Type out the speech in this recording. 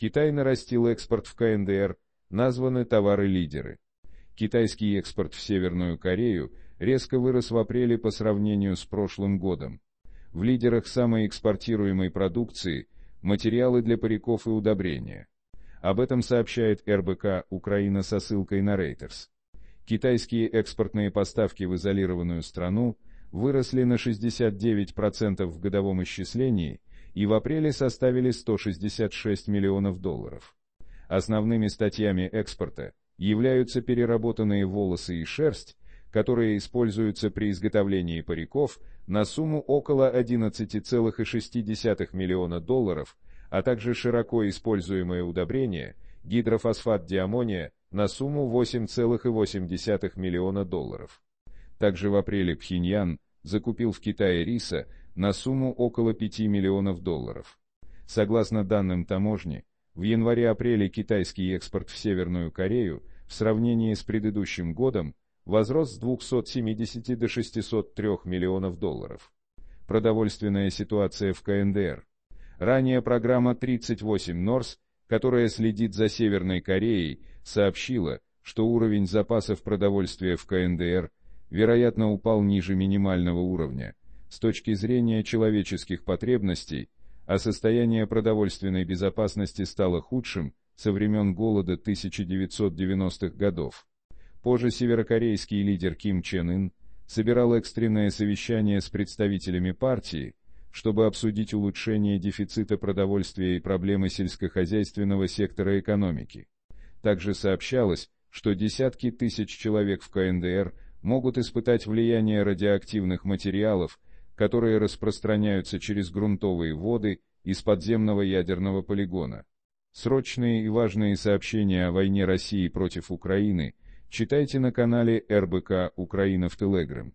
Китай нарастил экспорт в КНДР, названы товары-лидеры. Китайский экспорт в Северную Корею резко вырос в апреле по сравнению с прошлым годом. В лидерах самой экспортируемой продукции – материалы для париков и удобрения. Об этом сообщает РБК «Украина» со ссылкой на Reuters. Китайские экспортные поставки в изолированную страну выросли на 69% в годовом исчислении – и в апреле составили 166 миллионов долларов. Основными статьями экспорта являются переработанные волосы и шерсть, которые используются при изготовлении париков на сумму около 11,6 миллиона долларов, а также широко используемое удобрение гидрофосфат диамония на сумму 8,8 миллиона долларов. Также в апреле Пхеньян закупил в Китае риса на сумму около 5 миллионов долларов. Согласно данным таможни, в январе-апреле китайский экспорт в Северную Корею в сравнении с предыдущим годом возрос с 270 до 603 миллионов долларов. Продовольственная ситуация в КНДР. Ранее программа 38 Норс, которая следит за Северной Кореей, сообщила, что уровень запасов продовольствия в КНДР, вероятно, упал ниже минимального уровня, с точки зрения человеческих потребностей, а состояние продовольственной безопасности стало худшим со времен голода 1990-х годов. Позже северокорейский лидер Ким Чен Ын собирал экстренное совещание с представителями партии, чтобы обсудить улучшение дефицита продовольствия и проблемы сельскохозяйственного сектора экономики. Также сообщалось, что десятки тысяч человек в КНДР могут испытать влияние радиоактивных материалов которые распространяются через грунтовые воды из подземного ядерного полигона. Срочные и важные сообщения о войне России против Украины читайте на канале РБК «Украина в Телеграм».